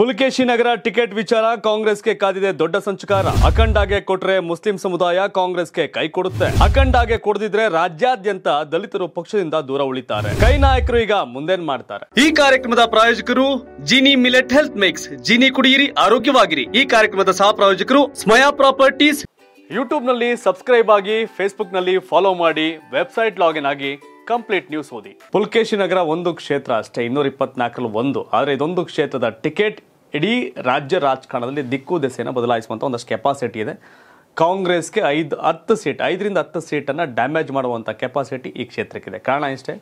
ಪುಲಕೇಶಿ ನಗರ ticket ವಿಚಾರ ಕಾಂಗ್ರೆಸ್ಗೆ ಕಾದಿದೆ ದೊಡ್ಡ ಸಂಚಕಾರ ಅಖಂಡಾಗೆ ಕೊಟ್ರೆ ಮುಸ್ಲಿಂ ಸಮುದಾಯ ಕಾಂಗ್ರೆಸ್ಗೆ ಕೈ ಕೊಡುತ್ತೆ ಅಖಂಡಾಗೆ ಕೊಡದಿದ್ರೆ ರಾಜ್ಯಾದ್ಯಂತ ದಲಿತರು ಪಕ್ಷದಿಂದ ದೂರ ಉಳಿತಾರೆ ಕೈ ನಾಯಕರು ಈಗ ಮುಂದೇನ್ ಮಾಡ್ತಾರೆ ಈ ಕಾರ್ಯಕ್ರಮದ ಪ್ರಾಯೋಜಕರು Jeeni millet health mix Jeeni ಕುಡಿಯಿರಿ ಆರೋಗ್ಯವಾಗಿರಿ ಈ ಕಾರ್ಯಕ್ರಮದ ಸಹ ಪ್ರಾಯೋಜಕರು ಸ್ಮಯಾ ಪ್ರಾಪರ್ಟೀಸ್ ನಲ್ಲಿ ಸಬ್ಸ್ಕ್ರೈಬ್ ಆಗಿ ನಲ್ಲಿ ಫಾಲೋ ಮಾಡಿ ವೆಬ್ಸೈಟ್ ಲಾಗಿನ್ ಆಗಿ ಕಂಪ್ಲೀಟ್ ನ್ಯೂಸ್ ಓದಿ ಪುಲ್ಕೇಶಿ ನಗರ ಒಂದು ಕ್ಷೇತ್ರ ಅಷ್ಟೇ ಇನ್ನೂರ ಇಪ್ಪತ್ನಾಲ್ಕರಲ್ಲಿ ಒಂದು ಆದರೆ ಇದೊಂದು ಕ್ಷೇತ್ರದ ಟಿಕೆಟ್ ಇಡೀ ರಾಜ್ಯ ರಾಜಕಾರಣದಲ್ಲಿ ದಿಕ್ಕು ದೆಸೆಯನ್ನು ಬದಲಾಯಿಸುವಂಥ ಒಂದಷ್ಟು ಕೆಪಾಸಿಟಿ ಇದೆ ಕಾಂಗ್ರೆಸ್ಗೆ ಐದು ಹತ್ತು ಸೀಟ್ ಐದರಿಂದ ಹತ್ತು ಸೀಟನ್ನು ಡ್ಯಾಮೇಜ್ ಮಾಡುವಂಥ ಕೆಪಾಸಿಟಿ ಈ ಕ್ಷೇತ್ರಕ್ಕಿದೆ ಕಾರಣ ಇಷ್ಟೇ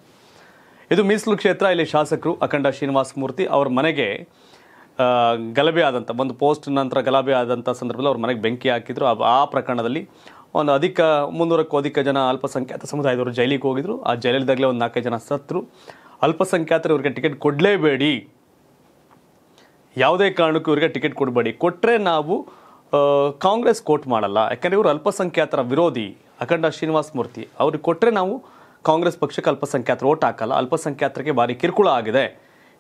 ಇದು ಮೀಸಲು ಕ್ಷೇತ್ರ ಇಲ್ಲಿ ಶಾಸಕರು ಅಖಂಡ ಶ್ರೀನಿವಾಸ ಮೂರ್ತಿ ಅವ್ರ ಮನೆಗೆ ಗಲಭೆ ಆದಂಥ ಒಂದು ಪೋಸ್ಟ್ ನಂತರ ಗಲಭೆ ಆದಂಥ ಸಂದರ್ಭದಲ್ಲಿ ಅವ್ರ ಮನೆಗೆ ಬೆಂಕಿ ಹಾಕಿದ್ರು ಆ ಪ್ರಕರಣದಲ್ಲಿ ಒಂದು ಅಧಿಕ ಮುನ್ನೂರಕ್ಕೂ ಅಧಿಕ ಜನ ಅಲ್ಪಸಂಖ್ಯಾತ ಸಮುದಾಯದವರು ಜೈಲಿಗೆ ಹೋಗಿದ್ರು ಆ ಜೈಲಿದಾಗಲೇ ಒಂದು ನಾಲ್ಕೈದು ಜನ ಸತ್ರು ಅಲ್ಪಸಂಖ್ಯಾತರು ಇವ್ರಿಗೆ ಟಿಕೆಟ್ ಕೊಡಲೇಬೇಡಿ ಯಾವುದೇ ಕಾರಣಕ್ಕೂ ಇವರಿಗೆ ಟಿಕೆಟ್ ಕೊಡಬೇಡಿ ಕೊಟ್ಟರೆ ನಾವು ಕಾಂಗ್ರೆಸ್ ಕೋಟ್ ಮಾಡಲ್ಲ ಯಾಕಂದರೆ ಇವರು ಅಲ್ಪಸಂಖ್ಯಾತರ ವಿರೋಧಿ ಅಖಂಡ ಶ್ರೀನಿವಾಸ ಮೂರ್ತಿ ಅವ್ರಿಗೆ ಕೊಟ್ಟರೆ ನಾವು ಕಾಂಗ್ರೆಸ್ ಪಕ್ಷಕ್ಕೆ ಅಲ್ಪಸಂಖ್ಯಾತರು ಓಟ್ ಹಾಕಲ್ಲ ಅಲ್ಪಸಂಖ್ಯಾತರಿಗೆ ಭಾರಿ ಕಿರುಕುಳ ಆಗಿದೆ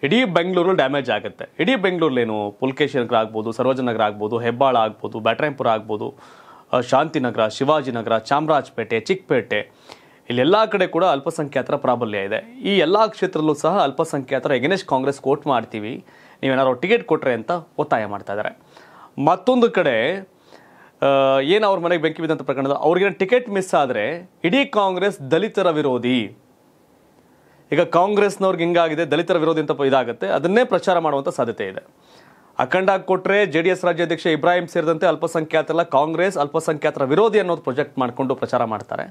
ಇಡೀ ಬೆಂಗಳೂರು ಡ್ಯಾಮೇಜ್ ಆಗುತ್ತೆ ಇಡೀ ಬೆಂಗಳೂರಲ್ಲೇನು ಪುಲ್ಕೇಶ್ ನಗರ ಆಗ್ಬೋದು ಸರ್ವಜನಗರ ಆಗ್ಬೋದು ಹೆಬ್ಬಾಳ ಆಗ್ಬೋದು ಬ್ಯಾಟ್ರಾಯಂಪುರ ಆಗ್ಬೋದು ಶಾಂತಿನಗರ ಶಿವಾಜಿನಗರ ಚಾಮರಾಜಪೇಟೆ ಚಿಕ್ಕಪೇಟೆ ಇಲ್ಲೆಲ್ಲ ಕಡೆ ಕೂಡ ಅಲ್ಪಸಂಖ್ಯಾತರ ಪ್ರಾಬಲ್ಯ ಇದೆ ಈ ಎಲ್ಲ ಕ್ಷೇತ್ರದಲ್ಲೂ ಸಹ ಅಲ್ಪಸಂಖ್ಯಾತರ ಎಗನೆಸ್ಟ್ ಕಾಂಗ್ರೆಸ್ ಕೋಟ್ ಮಾಡ್ತೀವಿ ನೀವೇನಾದ್ರು ಟಿಕೆಟ್ ಕೊಟ್ರೆ ಅಂತ ಒತ್ತಾಯ ಮಾಡ್ತಾ ಇದ್ದಾರೆ ಮತ್ತೊಂದು ಕಡೆ ಏನು ಅವ್ರ ಮನೆಗೆ ಬೆಂಕಿ ಬಿದ್ದಂಥ ಪ್ರಕರಣದ ಅವ್ರಿಗೆ ಟಿಕೆಟ್ ಮಿಸ್ ಆದರೆ ಇಡೀ ಕಾಂಗ್ರೆಸ್ ದಲಿತರ ವಿರೋಧಿ ಈಗ ಕಾಂಗ್ರೆಸ್ನವ್ರಿಗೆ ಹಿಂಗಾಗಿದೆ ದಲಿತರ ವಿರೋಧಿ ಅಂತ ಇದಾಗುತ್ತೆ ಅದನ್ನೇ ಪ್ರಚಾರ ಮಾಡುವಂಥ ಸಾಧ್ಯತೆ ಇದೆ ಅಖಂಡ ಕೊಟ್ರೆ ಎಸ್ ರಾಜ್ಯಾಧ್ಯಕ್ಷ ಇಬ್ರಾಹಿಂ ಸೇರಿದಂತೆ ಅಲ್ಪಸಂಖ್ಯಾತರ ಕಾಂಗ್ರೆಸ್ ಅಲ್ಪಸಂಖ್ಯಾತರ ವಿರೋಧಿ ಅನ್ನೋದು ಪ್ರೊಜೆಕ್ಟ್ ಮಾಡಿಕೊಂಡು ಪ್ರಚಾರ ಮಾಡ್ತಾರೆ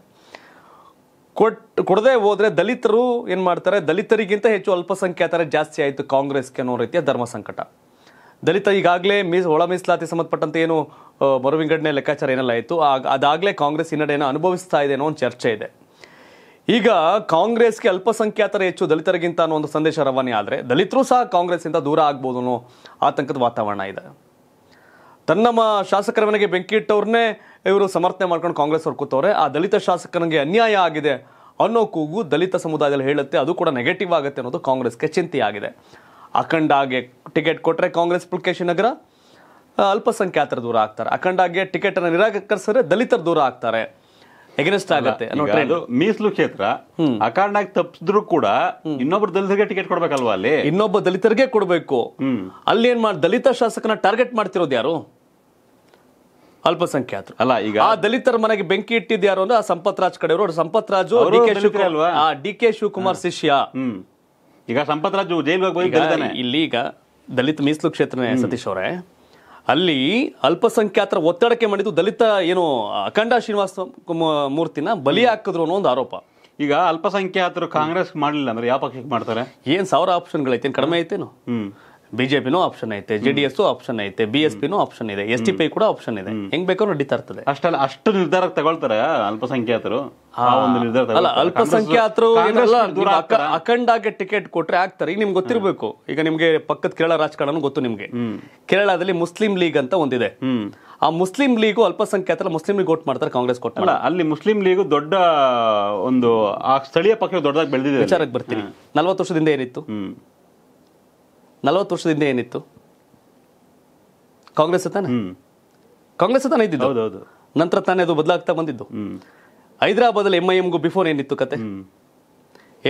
ಕೊಟ್ ಕೊಡದೆ ಹೋದರೆ ದಲಿತರು ಏನು ಮಾಡ್ತಾರೆ ದಲಿತರಿಗಿಂತ ಹೆಚ್ಚು ಅಲ್ಪಸಂಖ್ಯಾತರ ಜಾಸ್ತಿ ಆಯಿತು ಕಾಂಗ್ರೆಸ್ಗೆ ಅನ್ನೋ ರೀತಿಯ ಧರ್ಮ ಸಂಕಟ ದಲಿತ ಈಗಾಗಲೇ ಮೀಸ್ ಒಳ ಮೀಸಲಾತಿ ಸಂಬಂಧಪಟ್ಟಂತೆ ಏನು ಮರುವಿಂಗಡಣೆ ಲೆಕ್ಕಾಚಾರ ಏನೆಲ್ಲ ಆಯಿತು ಅದಾಗಲೇ ಕಾಂಗ್ರೆಸ್ ಹಿನ್ನಡೆಯನ್ನು ಅನುಭವಿಸ್ತಾ ಇದೆ ಅನ್ನೋ ಒಂದು ಚರ್ಚೆ ಇದೆ ಈಗ ಕಾಂಗ್ರೆಸ್ಗೆ ಅಲ್ಪಸಂಖ್ಯಾತರ ಹೆಚ್ಚು ದಲಿತರಿಗಿಂತ ಅನ್ನೋ ಒಂದು ಸಂದೇಶ ರವಾನೆ ಆದರೆ ದಲಿತರು ಸಹ ಕಾಂಗ್ರೆಸ್ಸಿಂದ ದೂರ ಆಗ್ಬೋದು ಅನ್ನೋ ಆತಂಕದ ವಾತಾವರಣ ಇದೆ ತನ್ನಮ್ಮ ಶಾಸಕರ ಮನೆಗೆ ಬೆಂಕಿ ಇಟ್ಟವ್ರನ್ನೇ ಇವರು ಸಮರ್ಥನೆ ಮಾಡ್ಕೊಂಡು ಕಾಂಗ್ರೆಸ್ ಅವ್ರು ಆ ದಲಿತ ಶಾಸಕನಿಗೆ ಅನ್ಯಾಯ ಆಗಿದೆ ಅನ್ನೋ ಕೂಗು ದಲಿತ ಸಮುದಾಯದಲ್ಲಿ ಹೇಳುತ್ತೆ ಅದು ಕೂಡ ನೆಗೆಟಿವ್ ಆಗುತ್ತೆ ಅನ್ನೋದು ಕಾಂಗ್ರೆಸ್ಗೆ ಚಿಂತೆಯಾಗಿದೆ ಅಖಂಡಾಗೆ ಟಿಕೆಟ್ ಕೊಟ್ಟರೆ ಕಾಂಗ್ರೆಸ್ ಪುಲ್ಕೇಶಿ ನಗರ ಅಲ್ಪಸಂಖ್ಯಾತರ ದೂರ ಆಗ್ತಾರೆ ಅಖಂಡಾಗೆ ಟಿಕೆಟನ್ನು ನಿರಾಕರಿಸಿದ್ರೆ ದಲಿತರು ದೂರ ಆಗ್ತಾರೆ ಎಗರೆಸ್ಟ್ ಆಗುತ್ತೆ ಮೀಸಲು ಕ್ಷೇತ್ರ ಆ ಕಾರಣಕ್ಕೆ ತಪ್ಪಿದ್ರು ಕೂಡ ಇನ್ನೊಬ್ಬರು ದಲಿತರಿಗೆ ಟಿಕೆಟ್ ಕೊಡ್ಬೇಕಲ್ವಾ ಅಲ್ಲಿ ಇನ್ನೊಬ್ಬ ದಲಿತರಿಗೆ ಕೊಡಬೇಕು ಅಲ್ಲಿ ಏನ್ ಮಾಡಿ ದಲಿತ ಶಾಸಕನ ಟಾರ್ಗೆಟ್ ಮಾಡ್ತಿರೋದು ಯಾರು ಅಲ್ಪಸಂಖ್ಯಾತರು ಅಲ್ಲ ಈಗ ಆ ದಲಿತರ ಮನೆಗೆ ಬೆಂಕಿ ಇಟ್ಟಿದ್ದು ಯಾರು ಅಂದ್ರೆ ಆ ಸಂಪತ್ ರಾಜ್ ಕಡೆಯವರು ಸಂಪತ್ ರಾಜು ಡಿ ಕೆ ಶಿವಕುಮಾರ್ ಶಿಷ್ಯ ಈಗ ಸಂಪತ್ ರಾಜು ಜೈಲ್ ಹೋಗಿ ಇಲ್ಲಿ ಈಗ ದಲಿತ ಮೀಸಲು ಕ್ಷೇತ್ರನೇ ಸತೀಶ್ ಅವರೇ ಅಲ್ಲಿ ಅಲ್ಪಸಂಖ್ಯಾತರ ಒತ್ತಡಕ್ಕೆ ಮಾಡಿದ್ದು ದಲಿತ ಏನು ಅಖಂಡ ಶ್ರೀನಿವಾಸ ಮೂರ್ತಿನ ಬಲಿ ಹಾಕಿದ್ರು ಅನ್ನೋ ಒಂದು ಆರೋಪ ಈಗ ಅಲ್ಪಸಂಖ್ಯಾತರು ಕಾಂಗ್ರೆಸ್ ಮಾಡಲಿಲ್ಲ ಅಂದ್ರೆ ಯಾವ ಪಕ್ಷಕ್ಕೆ ಮಾಡ್ತಾರೆ ಏನ್ ಸಾವಿರ ಆಪ್ಷನ್ಗಳೈತೇನು ಕಡಿಮೆ ಐತೇನು ಹ್ಮ್ ಬಿಜೆಪಿನೂ ಆಪ್ಷನ್ ಐತೆ ಜೆ ಡಿ ಎಸ್ ಆಪ್ಷನ್ ಐತೆ ಬಿ ಎಸ್ ಪಿನೂ ಆಪ್ಷನ್ ಇದೆ ಎಸ್ ಟಿ ಪಿ ಕೂಡ ಆಪ್ಷನ್ ಇದೆ ಹೆಂಗ್ ಬೇಕಾದ್ರು ನಡೀತಾ ಇರ್ತದೆ ಅಷ್ಟಲ್ಲ ಅಷ್ಟು ನಿರ್ಧಾರ ತಗೊಳ್ತಾರೆ ಅಲ್ಪಸಂಖ್ಯಾತರು ಅಲ್ಲ ಅಲ್ಪಸಂಖ್ಯಾತರು ಅಖಂಡಾಗೆ ಟಿಕೆಟ್ ಕೊಟ್ರೆ ಆಗ್ತಾರೆ ಈಗ ನಿಮ್ಗೆ ಗೊತ್ತಿರಬೇಕು ಈಗ ನಿಮ್ಗೆ ಪಕ್ಕದ ಕೇರಳ ರಾಜಕಾರಣ ಗೊತ್ತು ನಿಮ್ಗೆ ಕೇರಳದಲ್ಲಿ ಮುಸ್ಲಿಂ ಲೀಗ್ ಅಂತ ಒಂದಿದೆ ಆ ಮುಸ್ಲಿಂ ಲೀಗು ಅಲ್ಪಸಂಖ್ಯಾತರ ಮುಸ್ಲಿಂ ಲೀಗ್ ಓಟ್ ಮಾಡ್ತಾರೆ ಕಾಂಗ್ರೆಸ್ ಕೊಟ್ಟ ಅಲ್ಲಿ ಮುಸ್ಲಿಂ ಲೀಗ್ ದೊಡ್ಡ ಒಂದು ಆ ಸ್ಥಳೀಯ ಪಕ್ಷ ದೊಡ್ಡದಾಗಿ ಬೆಳೆದಿದೆ ವಿಚಾರಕ್ಕೆ ಬರ್ತೀನಿ ನಲ್ವತ್ತು ವರ್ಷದಿಂದ ಏನಿತ್ತು ನಲವತ್ತು ವರ್ಷದಿಂದ ಏನಿತ್ತು ಕಾಂಗ್ರೆಸ್ ತಾನೆ ಕಾಂಗ್ರೆಸ್ ತಾನೇ ಇದ್ದಿದ್ದು ಹೌದೌದು ನಂತರ ತಾನೇ ಅದು ಬದಲಾಗ್ತಾ ಬಂದಿದ್ದು ಹೈದರಾಬಾದಲ್ಲಿ ಎಂ ಐ ಎಂಗೂ ಬಿಫೋರ್ ಏನಿತ್ತು ಕತೆ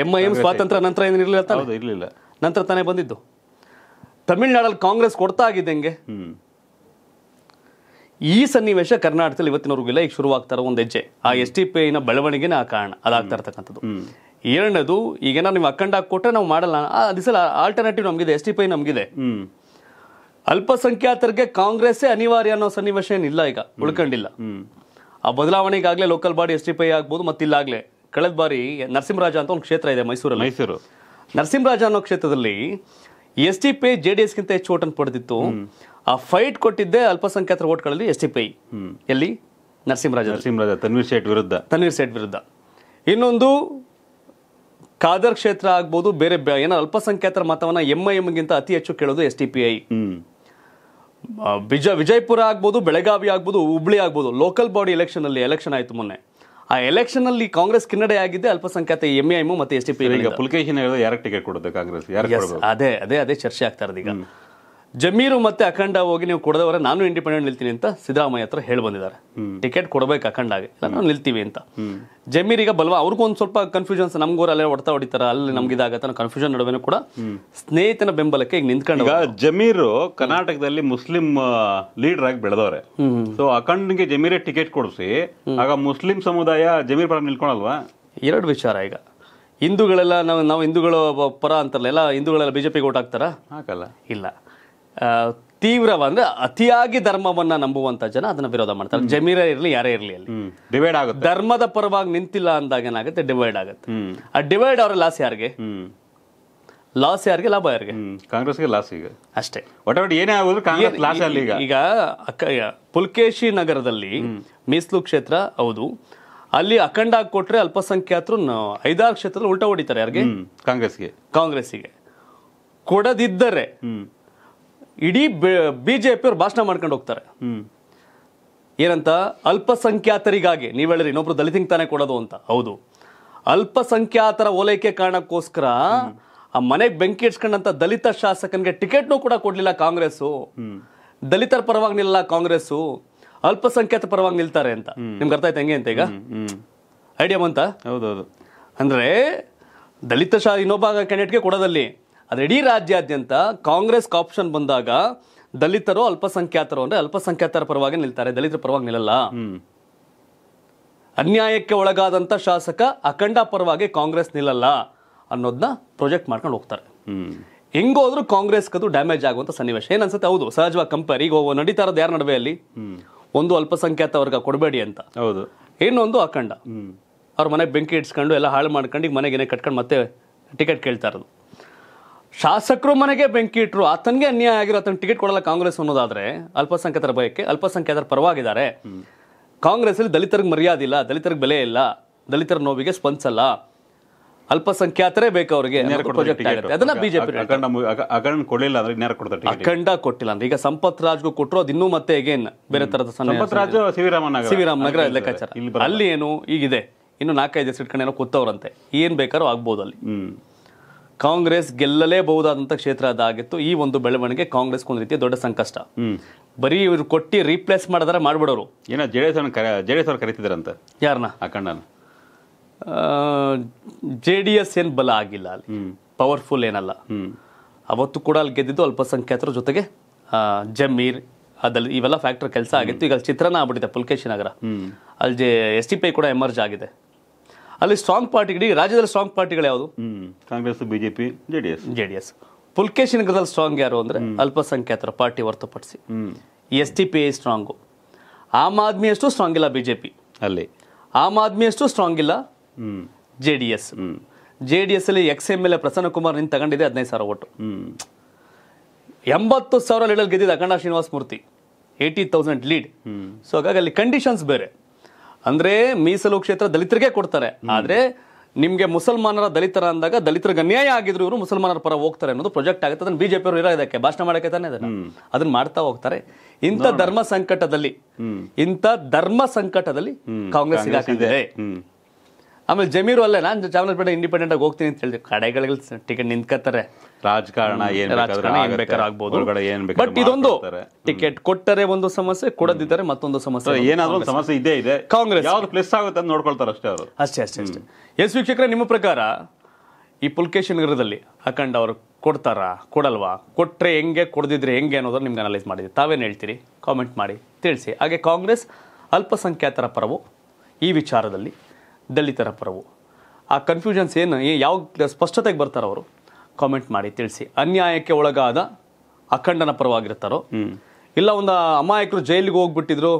ಎಂ ಐ ಎಂ ಸ್ವಾತಂತ್ರ್ಯ ನಂತರ ಏನಿರಲಿಲ್ಲ ಇರಲಿಲ್ಲ ನಂತರ ತಾನೇ ಬಂದಿದ್ದು ತಮಿಳ್ನಾಡಲ್ಲಿ ಕಾಂಗ್ರೆಸ್ ಕೊಡ್ತಾ ಆಗಿದ್ದಂಗೆ ಈ ಸನ್ನಿವೇಶ ಕರ್ನಾಟಕದಲ್ಲಿ ಇವತ್ತಿನವರೆಗೂ ಇಲ್ಲ ಈಗ ಶುರುವಾಗ್ತಾರ ಒಂದು ಹೆಜ್ಜೆ ಆ ಎಸ್ ಟಿ ಪಿ ಐನ ಬೆಳವಣಿಗೆನೇ ಆ ಕಾರಣ ಅದಾಗ್ತಾ ಇರ್ತಕ್ಕಂಥದ್ದು ಎರಡನೇದು ಈಗೇನೋ ನೀವು ಅಖಂಡ ಕೊಟ್ಟರೆ ನಾವು ಮಾಡಲ್ಲ ಆ ಆಲ್ಟರ್ನೇಟಿವ್ ನಮಗಿದೆ ಎಸ್ ಟಿ ಪೈ ನಮಗಿದೆ ಅಲ್ಪಸಂಖ್ಯಾತರಿಗೆ ಕಾಂಗ್ರೆಸ್ಸೇ ಅನಿವಾರ್ಯ ಅನ್ನೋ ಸನ್ನಿವೇಶ ಏನಿಲ್ಲ ಈಗ ಉಳ್ಕೊಂಡಿಲ್ಲ ಆ ಬದಲಾವಣೆ local body S T P I ಆಗ್ಬೋದು ಮತ್ತಿಲ್ಲಾಗಲೇ ಕಳೆದ ಬಾರಿ ನರಸಿಂಹರಾಜ ಅಂತ ಒಂದು ಕ್ಷೇತ್ರ ಇದೆ ಮೈಸೂರಲ್ಲಿ ಮೈಸೂರು ನರಸಿಂಹರಾಜ ಅನ್ನೋ ಕ್ಷೇತ್ರದಲ್ಲಿ S T P I J D ಎಸ್ಗಿಂತ ಹೆಚ್ಚು ಓಟನ್ನು ಪಡೆದಿತ್ತು ಆ ಫೈಟ್ ಕೊಟ್ಟಿದ್ದೆ ಅಲ್ಪಸಂಖ್ಯಾತರ ಓಟ್ಗಳಲ್ಲಿ ಎಸ್ ಟಿ ಪೈ ಎಲ್ಲಿ ನರಸಿಂಹರಾಜ ನರಸಿಂಹರಾಜ ತನ್ವೀರ್ ಶೇಟ್ ವಿರುದ್ಧ ತನ್ವೀರ್ ಶೇಟ್ ವಿರುದ್ಧ ಇನ್ನೊಂದು ಖಾದರ್ ಕ್ಷೇತ್ರ ಆಗ್ಬೋದು ಬೇರೆ ಏನೋ ಅಲ್ಪಸಂಖ್ಯಾತರ ಮತವನ್ನ ಎಂ ಐ ಎಂಗಿಂತ ಅತಿ ಹೆಚ್ಚು ಕೇಳೋದು S T P I Vijayapura ಆಗ್ಬೋದು ಬೆಳಗಾವಿ ಆಗ್ಬೋದು ಹುಬ್ಳಿ ಆಗ್ಬೋದು ಲೋಕಲ್ ಬಾಡಿ ಎಲೆಕ್ಷನ್ ಅಲ್ಲಿ ಎಲೆಕ್ಷನ್ ಆಯ್ತು ಮೊನ್ನೆ ಆ ಎಲೆಕ್ಷನ್ ಅಲ್ಲಿ ಕಾಂಗ್ರೆಸ್ ಕಿನ್ನಡೆ ಆಗಿದೆ ಅಲ್ಪಸಂಖ್ಯಾತ ಎಂ ಐ ಮತ್ತೆ ಎಸ್ ಟಿ ಪಿ ಪುಲಕೇಶನ್ ಯಾರು ಟಿಕೆಟ್ ಕೊಡುತ್ತೆ ಕಾಂಗ್ರೆಸ್ ಅದೇ ಅದೇ ಅದೇ ಚರ್ಚೆ ಆಗ್ತಾ ಇರೋದು ಈಗ ಜಮೀರು ಮತ್ತೆ ಅಖಂಡ ಹೋಗಿ ನೀವು ಕೊಡದವರ ನಾನು ಇಂಡಿಪೆಂಡೆಂಟ್ ನಿಲ್ತೀನಿ ಅಂತ ಸಿದ್ದರಾಮಯ್ಯ ಹತ್ರ ಹೇಳಿ ಬಂದಿದ್ದಾರೆ ಟಿಕೆಟ್ ಕೊಡಬೇಕು ಅಖಂಡಾಗೆ ನಾವು ನಿಲ್ತೀವಿ ಅಂತ ಈಗ ಬಲ್ವ ಅವ್ರಿಗೂ ಒಂದು ಸ್ವಲ್ಪ ಕನ್ಫ್ಯೂಷನ್ಸ್ ನಮ್ಗೂರ ಅಲ್ಲೇ ಹೊಡ್ತಾ ಹೊಡಿತಾರ ಅಲ್ಲಿ ನಮ್ಗೆ ಇದಾಗತ್ತ ಕನ್ಫ್ಯೂಷನ್ ನಡುವೆ ಕೂಡ ಸ್ನೇಹಿತನ ಬೆಂಬಲಕ್ಕೆ ಈಗ ನಿಂತ್ಕೊಂಡು ಜಮೀರು ಕರ್ನಾಟಕದಲ್ಲಿ ಮುಸ್ಲಿಂ ಲೀಡರ್ ಆಗಿ ಬೆಳೆದವ್ರೆ ಸೊ ಅಖಂಡ್ಗೆ ಜಮೀರೇ ಟಿಕೆಟ್ ಕೊಡಿಸಿ ಆಗ ಮುಸ್ಲಿಂ ಸಮುದಾಯ ಜಮೀರ್ ಪರ ನಿಲ್ಕೊಳಲ್ವಾ ಎರಡು ವಿಚಾರ ಈಗ ಹಿಂದೂಗಳೆಲ್ಲ ನಾವು ನಾವು ಹಿಂದೂಗಳು ಪರ ಅಂತಾರಲ್ಲ ಎಲ್ಲ ಹಿಂದೂಗಳೆಲ್ಲ ಬಿಜೆಪಿಗೆ ಓಟ್ ಹಾಕ್ತಾರ ಹಾಕಲ್ಲ ಇಲ್ಲ ತೀವ್ರವಂದ್ರೆ ಅತಿಯಾಗಿ ಧರ್ಮವನ್ನ ನಂಬುವಂತ ಜನ ಅದನ್ನ ವಿರೋಧ ಮಾಡ್ತಾರೆ ಜಮೀರ ಇರಲಿ ಯಾರೇ ಇರಲಿ ಅಲ್ಲಿ ಡಿವೈಡ್ ಆಗುತ್ತೆ ಧರ್ಮದ ಪರವಾಗಿ ನಿಂತಿಲ್ಲ ಅಂದಾಗ ಏನಾಗುತ್ತೆ ಡಿವೈಡ್ ಆಗುತ್ತೆ ಆ ಡಿವೈಡ್ ಅವರ ಲಾಸ್ ಯಾರಿಗೆ ಲಾಸ್ ಯಾರಿಗೆ ಲಾಭ ಯಾರಿಗೆ ಕಾಂಗ್ರೆಸ್ಗೆ ಲಾಸ್ ಈಗ ಅಷ್ಟೇ ಒಟ್ಟು ಏನೇ ಆಗುದು ಕಾಂಗ್ರೆಸ್ ಲಾಸ್ ಅಲ್ಲಿ ಈಗ ಈಗ ಪುಲ್ಕೇಶಿ ನಗರದಲ್ಲಿ ಮೀಸಲು ಕ್ಷೇತ್ರ ಹೌದು ಅಲ್ಲಿ ಅಖಂಡ ಕೊಟ್ರೆ ಅಲ್ಪಸಂಖ್ಯಾತರು ಐದಾರು ಕ್ಷೇತ್ರದಲ್ಲಿ ಉಲ್ಟಾ ಹೊಡಿತಾರೆ ಯಾರಿಗೆ ಕಾಂಗ್ರೆಸ್ಗೆ ಕಾಂಗ್ರೆಸ್ಗೆ ಕೊಡದಿದ್ದರೆ ಇಡೀ ಬಿ ಜೆ ಪಿಯವ್ರು ಭಾಷಣ ಮಾಡ್ಕೊಂಡು ಹೋಗ್ತಾರೆ ಏನಂತ ಅಲ್ಪಸಂಖ್ಯಾತರಿಗಾಗಿ ನೀವು ಹೇಳಿರಿ ಇನ್ನೊಬ್ರು ದಲಿತಿಂಗ್ ತಾನೇ ಕೊಡೋದು ಅಂತ ಹೌದು ಅಲ್ಪಸಂಖ್ಯಾತರ ಓಲೈಕೆ ಕಾರಣಕ್ಕೋಸ್ಕರ ಆ ಮನೆಗೆ ಬೆಂಕಿ ಇಡ್ಸ್ಕೊಂಡಂತ ದಲಿತ ಶಾಸಕನಿಗೆ ಟಿಕೆಟ್ನೂ ಕೂಡ ಕೊಡ್ಲಿಲ್ಲ ಕಾಂಗ್ರೆಸ್ಸು ದಲಿತರ ಪರವಾಗಿ ನಿಲ್ಲ ಕಾಂಗ್ರೆಸ್ ಅಲ್ಪಸಂಖ್ಯಾತ ಪರವಾಗಿ ನಿಲ್ತಾರೆ ಅಂತ ನಿಮ್ಗೆ ಅರ್ಥ ಆಯ್ತು ಹೆಂಗೆ ಅಂತ ಈಗ ಐಡಿಯಾ ಬಂತ ಹೌದೌದು ಅಂದ್ರೆ ದಲಿತ ಶಾ ಇನ್ನೊಬ್ಬ ಕ್ಯಾಂಡಿಡೇಟ್ಗೆ ಕೊಡೋದಲ್ಲಿ ಅದು ಇಡೀ ರಾಜ್ಯಾದ್ಯಂತ ಕಾಂಗ್ರೆಸ್ ಆಪ್ಷನ್ ಬಂದಾಗ ದಲಿತರು ಅಲ್ಪಸಂಖ್ಯಾತರು ಅಂದ್ರೆ ಅಲ್ಪಸಂಖ್ಯಾತರ ಪರವಾಗಿ ನಿಲ್ತಾರೆ ದಲಿತರ ಪರವಾಗಿ ನಿಲ್ಲಲ್ಲ ಅನ್ಯಾಯಕ್ಕೆ ಒಳಗಾದಂಥ ಶಾಸಕ ಅಖಂಡ ಪರವಾಗಿ ಕಾಂಗ್ರೆಸ್ ನಿಲ್ಲಲ್ಲ ಅನ್ನೋದನ್ನ ಪ್ರೊಜೆಕ್ಟ್ ಮಾಡ್ಕೊಂಡು ಹೋಗ್ತಾರೆ ಹೆಂಗೋದ್ರು ಕಾಂಗ್ರೆಸ್ ಅದು ಡ್ಯಾಮೇಜ್ ಆಗುವಂಥ ಸನ್ನಿವೇಶ ಏನನ್ಸುತ್ತೆ ಹೌದು ಸಹಜವಾಗಿ ಕಂಪೇರ್ ಈಗ ನಡೀತಾ ಇರೋದು ಯಾರ ನಡುವೆ ಅಲ್ಲಿ ಒಂದು ಅಲ್ಪಸಂಖ್ಯಾತ ವರ್ಗ ಕೊಡಬೇಡಿ ಅಂತ ಹೌದು ಇನ್ನೊಂದು ಅಖಂಡ ಅವ್ರ ಮನೆ ಬೆಂಕಿ ಇಡ್ಸ್ಕೊಂಡು ಎಲ್ಲ ಹಾಳು ಮಾಡ್ಕೊಂಡು ಈಗ ಮನೆಗೆ ಕಟ್ಕೊಂಡು ಮತ್ತೆ ಟಿಕೆಟ್ ಕೇಳ್ತಾ ಇರೋದು ಶಾಸಕರು ಮನೆಗೆ ಬೆಂಕಿ ಇಟ್ಟರು ಆತನಿಗೆ ಅನ್ಯಾಯ ಆಗಿರೋ ಆತನ ಟಿಕೆಟ್ ಕೊಡಲ್ಲ ಕಾಂಗ್ರೆಸ್ ಅನ್ನೋದಾದ್ರೆ ಅಲ್ಪಸಂಖ್ಯಾತರ ಬಯಕೆ ಅಲ್ಪಸಂಖ್ಯಾತರ ಪರವಾಗಿದ್ದಾರೆ ಕಾಂಗ್ರೆಸ್ ಅಲ್ಲಿ ದಲಿತರಿಗೆ ಮರ್ಯಾದೆ ಇಲ್ಲ ದಲಿತರಿಗೆ ಬೆಲೆ ಇಲ್ಲ ದಲಿತರ ನೋವಿಗೆ ಸ್ಪಂದಿಸಲ್ಲ ಅಲ್ಪಸಂಖ್ಯಾತರೇ ಬೇಕು ಅವರಿಗೆ ಅದನ್ನ ಬಿಜೆಪಿ ಅಖಂಡ ಕೊಟ್ಟಿಲ್ಲ ಅಂದ್ರೆ ಈಗ ಸಂಪತ್ ರಾಜ್ಗೂ ಕೊಟ್ಟರು ಇನ್ನೂ ಮತ್ತೆ ಅಗೇನ್ ಬೇರೆ ತರದ ನಗರ ಲೆಕ್ಕಾಚಾರ ಅಲ್ಲಿ ಏನು ಈಗಿದೆ ಇನ್ನು ನಾಲ್ಕೈದು ಏನೋ ಕೂತವ್ರಂತೆ ಏನ್ ಬೇಕಾದ್ರೂ ಆಗ್ಬೋದು ಅಲ್ಲಿ ಕಾಂಗ್ರೆಸ್ ಗೆಲ್ಲಲೇಬಹುದಾದಂಥ ಕ್ಷೇತ್ರ ಅದಾಗಿತ್ತು ಈ ಒಂದು ಬೆಳವಣಿಗೆ ಕಾಂಗ್ರೆಸ್ ಒಂದು ರೀತಿಯ ದೊಡ್ಡ ಸಂಕಷ್ಟ ಬರೀ ಇವರು ಕೊಟ್ಟು ರೀಪ್ಲೇಸ್ ಮಾಡಿದ್ರೆ ಮಾಡ್ಬಿಡೋರು ಏನೋ J D J D S ಅವ್ರು ಕರಿತಿದ್ರಂತ ಯಾರನ್ನ ಅಖಂಡನ ಜೆ ಡಿ ಎಸ್ ಏನು ಬಲ ಆಗಿಲ್ಲ ಅಲ್ಲಿ ಪವರ್ಫುಲ್ ಏನಲ್ಲ ಅವತ್ತು ಕೂಡ ಅಲ್ಲಿ ಗೆದ್ದಿದ್ದು ಅಲ್ಪಸಂಖ್ಯಾತರ ಜೊತೆಗೆ ಜಮೀರ್ ಅದಲ್ಲಿ ಇವೆಲ್ಲ ಫ್ಯಾಕ್ಟರ್ ಕೆಲಸ ಆಗಿತ್ತು ಈಗ ಅಲ್ಲಿ ಚಿತ್ರನ ಆಗ್ಬಿಟ್ಟಿದೆ ಪುಲ್ಕೇಶಿ ನಗರ ಅಲ್ಲಿ ಜೆ ಎಸ್ ಟಿ ಪಿ ಕೂಡ ಎಮರ್ಜ್ ಆಗಿದೆ ಅಲ್ಲಿ ಸ್ಟ್ರಾಂಗ್ ಪಾರ್ಟಿಗಳಿಗೆ ರಾಜ್ಯದಲ್ಲಿ ಸ್ಟ್ರಾಂಗ್ ಪಾರ್ಟಿಗಳು ಯಾವುದು ಕಾಂಗ್ರೆಸ್ ಬಿಜೆಪಿ ಜೆಡಿಎಸ್ ಜೆಡಿಎಸ್ ಪುಲ್ಕೇಶ್ ನಗರದಲ್ಲಿ ಸ್ಟ್ರಾಂಗ್ ಯಾರು ಅಂದರೆ ಅಲ್ಪಸಂಖ್ಯಾತರ ಪಾರ್ಟಿ ಹೊರತುಪಡಿಸಿ S T P I strong Aam Aadmi ಅಷ್ಟು ಸ್ಟ್ರಾಂಗ್ ಇಲ್ಲ ಬಿಜೆಪಿ ಅಲ್ಲಿ ಆಮ್ ಆದ್ಮಿ ಅಷ್ಟು ಸ್ಟ್ರಾಂಗ್ ಇಲ್ಲ J D S J D S ಅಲ್ಲಿ ex M L A Prasanna Kumar ನಿಂತ ತಗೊಂಡಿದೆ ಹದಿನೈದು ಸಾವಿರ ಓಟು ಎಂಬತ್ತು ಸಾವಿರ ಲೀಡಲ್ಲಿ ಗೆದ್ದಿದೆ Akhanda Srinivasa Murthy eighty thousand lead so ಹಾಗಾಗಿ ಅಲ್ಲಿ ಕಂಡೀಷನ್ಸ್ ಬೇರೆ ಅಂದ್ರೆ ಮೀಸಲು ಕ್ಷೇತ್ರ ದಲಿತರಿಗೆ ಕೊಡ್ತಾರೆ ಆದ್ರೆ ನಿಮ್ಗೆ ಮುಸಲ್ಮಾನರ ದಲಿತರ ಅಂದಾಗ ದಲಿತರಿಗೆ ಅನ್ಯಾಯ ಆಗಿದ್ರು ಇವರು ಮುಸಲ್ಮಾನರ ಪರ ಹೋಗ್ತಾರೆ ಅನ್ನೋದು ಪ್ರಾಜೆಕ್ಟ್ ಆಗುತ್ತೆ ಅದನ್ನ ಬಿಜೆಪಿ ಅವರು ಇರೋ ಇದಕ್ಕೆ ಭಾಷಣ ಮಾಡಕ್ಕೆ ತಾನೆ ಅದನ್ನ ಅದನ್ನ ಮಾಡ್ತಾ ಹೋಗ್ತಾರೆ ಇಂಥ ಧರ್ಮ ಸಂಕಟದಲ್ಲಿ ಇಂಥ ಧರ್ಮ ಸಂಕಟದಲ್ಲಿ ಕಾಂಗ್ರೆಸ್ ಇದೆ ಆಮೇಲೆ ಜಮೀರು ಅಲ್ಲೇ ನಾನು ಚಾಮರಾಜಪೇಟೆ ಇಂಡಿಪೆಂಡೆಂಟ್ ಆಗಿ ಹೋಗ್ತೀನಿ ಅಂತ ಹೇಳಿದ್ರು ಕಡೆಗಳಿಗೆ ಟಿಕೆಟ್ ನಿಂತ್ಕೋತಾರೆ ರಾಜಕಾರಣ ಬಟ್ ಇದೊಂದು ಟಿಕೆಟ್ ಕೊಟ್ಟರೆ ಒಂದು ಸಮಸ್ಯೆ ಕೊಡದಿದ್ದಾರೆ ಮತ್ತೊಂದು ಸಮಸ್ಯೆ ಏನಾದ್ರು ಸಮಸ್ಯೆ ಇದೇ ಇದೆ ಕಾಂಗ್ರೆಸ್ ಯಾವ್ದು ಪ್ಲಸ್ ಆಗುತ್ತೆ ಅಂತ ನೋಡ್ಕೊಳ್ತಾರೆ ಅಷ್ಟೇ ಅವರು ಅಷ್ಟೇ ಅಷ್ಟೇ ಅಷ್ಟೇ ಎಸ್ ವೀಕ್ಷಕರ ನಿಮ್ಮ ಪ್ರಕಾರ ಈ ಪುಲ್ಕೇಶನ್ ನಗರದಲ್ಲಿ ಅಖಂಡ ಅವರು ಕೊಡ್ತಾರಾ ಕೊಡಲ್ವಾ ಕೊಟ್ಟರೆ ಹೆಂಗೆ ಕೊಡದಿದ್ರೆ ಹೆಂಗೆ ಅನ್ನೋದನ್ನು ನಿಮ್ಗೆ ಅನಲೈಸ್ ಮಾಡಿದೆ ತಾವೇನು ಹೇಳ್ತೀರಿ ಕಾಮೆಂಟ್ ಮಾಡಿ ತಿಳಿಸಿ ಹಾಗೆ ಕಾಂಗ್ರೆಸ್ ಅಲ್ಪಸಂಖ್ಯಾತರ ಪರವು ಈ ವಿಚಾರದಲ್ಲಿ ದಲಿತರ ಪರವು ಆ ಕನ್ಫ್ಯೂಷನ್ಸ್ ಏನು ಯಾವ ಸ್ಪಷ್ಟತೆಗೆ ಬರ್ತಾರೋ ಅವರು ಕಾಮೆಂಟ್ ಮಾಡಿ ತಿಳಿಸಿ ಅನ್ಯಾಯಕ್ಕೆ ಒಳಗಾದ ಅಖಂಡನ ಪರವಾಗಿರ್ತಾರೋ ಇಲ್ಲ ಒಂದು ಅಮಾಯಕರು ಜೈಲಿಗೆ ಹೋಗ್ಬಿಟ್ಟಿದ್ರು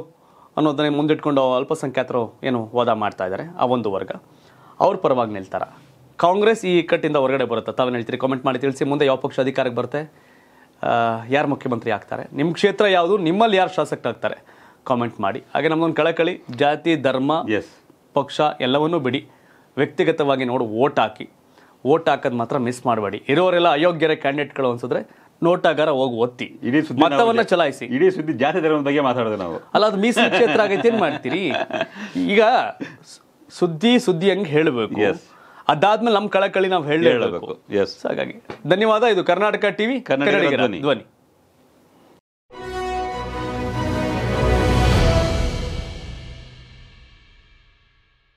ಅನ್ನೋದನ್ನ ಮುಂದಿಟ್ಕೊಂಡು ಅಲ್ಪಸಂಖ್ಯಾತರು ಏನು ವಾದ ಮಾಡ್ತಾ ಇದ್ದಾರೆ ಆ ಒಂದು ವರ್ಗ ಅವ್ರ ಪರವಾಗಿ ನಿಲ್ತಾರೆ ಕಾಂಗ್ರೆಸ್ ಈ ಇಕ್ಕಟ್ಟಿಂದ ಹೊರಗಡೆ ಬರುತ್ತೆ ತಾವೇನು ಹೇಳ್ತೀರಿ ಕಾಮೆಂಟ್ ಮಾಡಿ ತಿಳಿಸಿ ಮುಂದೆ ಯಾವ ಪಕ್ಷ ಅಧಿಕಾರಕ್ಕೆ ಬರುತ್ತೆ ಯಾರು ಮುಖ್ಯಮಂತ್ರಿ ಆಗ್ತಾರೆ ನಿಮ್ಮ ಕ್ಷೇತ್ರ ಯಾವುದು ನಿಮ್ಮಲ್ಲಿ ಯಾರು ಶಾಸಕರಾಗ್ತಾರೆ ಕಾಮೆಂಟ್ ಮಾಡಿ ಹಾಗೆ ನಮ್ಮದೊಂದು ಕಳಕಳಿ ಜಾತಿ ಧರ್ಮ ಎಸ್ ಪಕ್ಷ ಎಲ್ಲವನ್ನೂ ಬಿಡಿ ವ್ಯಕ್ತಿಗತವಾಗಿ ನೋಡಿ ಓಟ್ ಹಾಕಿ ವೋಟ್ ಹಾಕೋದು ಮಾತ್ರ ಮಿಸ್ ಮಾಡಬೇಡಿ ಇರೋರೆಲ್ಲ ಅಯೋಗ್ಯರ ಕ್ಯಾಂಡಿಡೇಟ್ಗಳು ಅನ್ಸಿದ್ರೆ ನೋಟಾಗಾರ ಹೋಗಿ ಒತ್ತಿ ಇಡೀ ಮತವನ್ನ ಚಲಾಯಿಸಿ ಇಡೀ ಸುದ್ದಿ ಜಾತಿ ಧರ್ಮದ ಬಗ್ಗೆ ಮಾತಾಡೋದು ನಾವು ಅಲ್ಲ ಅದು ಮೀಸಲು ಕ್ಷೇತ್ರ ಆಗೈತೆ ಏನ್ ಮಾಡ್ತೀರಿ ಈಗ ಸುದ್ದಿ ಸುದ್ದಿ ಹಂಗೆ ಹೇಳಬೇಕು ಅದಾದ್ಮೇಲೆ ನಮ್ಮ ಕಳಕಳಿ ನಾವು ಹೇಳಿ ಹೇಳಬೇಕು ಎಸ್ ಹಾಗಾಗಿ ಧನ್ಯವಾದ ಇದು ಕರ್ನಾಟಕ ಟಿವಿ ಕನ್ನಡ ಧ್ವನಿ